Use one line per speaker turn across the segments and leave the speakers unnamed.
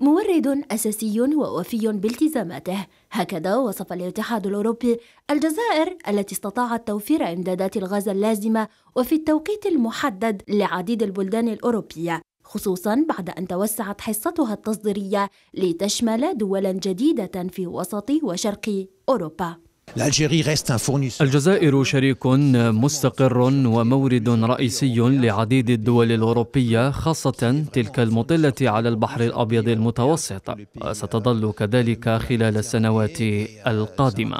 مورد أساسي ووفي بالتزاماته هكذا وصف الاتحاد الأوروبي الجزائر التي استطاعت توفير إمدادات الغاز اللازمة وفي التوقيت المحدد لعديد البلدان الأوروبية خصوصا بعد أن توسعت حصتها التصديرية لتشمل دولا جديدة في وسط وشرق أوروبا
الجزائر شريك مستقر ومورد رئيسي لعديد الدول الأوروبية خاصة تلك المطلة على البحر الأبيض المتوسط وستظل كذلك خلال السنوات القادمة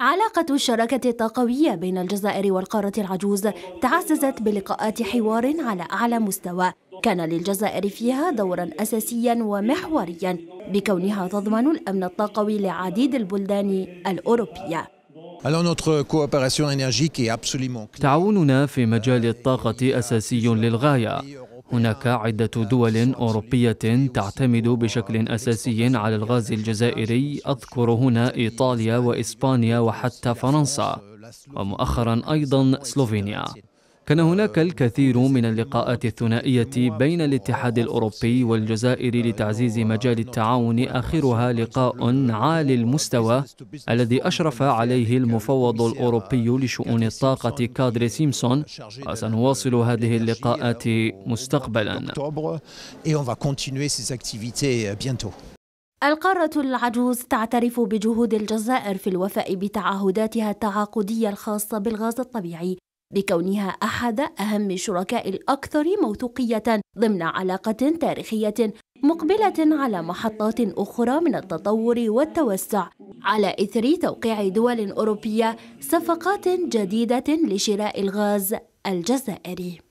علاقة الشراكة الطاقوية بين الجزائر والقارة العجوز تعززت بلقاءات حوار على أعلى مستوى كان للجزائر فيها دورا أساسيا ومحوريا بكونها تضمن الأمن الطاقوي لعديد البلدان الأوروبية
تعاوننا في مجال الطاقة أساسي للغاية هناك عدة دول أوروبية تعتمد بشكل أساسي على الغاز الجزائري أذكر هنا إيطاليا وإسبانيا وحتى فرنسا ومؤخرا أيضا سلوفينيا كان هناك الكثير من اللقاءات الثنائية بين الاتحاد الأوروبي والجزائر لتعزيز مجال التعاون آخرها لقاء عالي المستوى الذي أشرف عليه المفوض الأوروبي لشؤون الطاقة كادري سيمسون وسنواصل هذه اللقاءات مستقبلا
القارة العجوز تعترف بجهود الجزائر في الوفاء بتعهداتها التعاقدية الخاصة بالغاز الطبيعي لكونها أحد أهم الشركاء الأكثر موثوقية ضمن علاقة تاريخية مقبلة على محطات أخرى من التطور والتوسع على إثر توقيع دول أوروبية صفقات جديدة لشراء الغاز الجزائري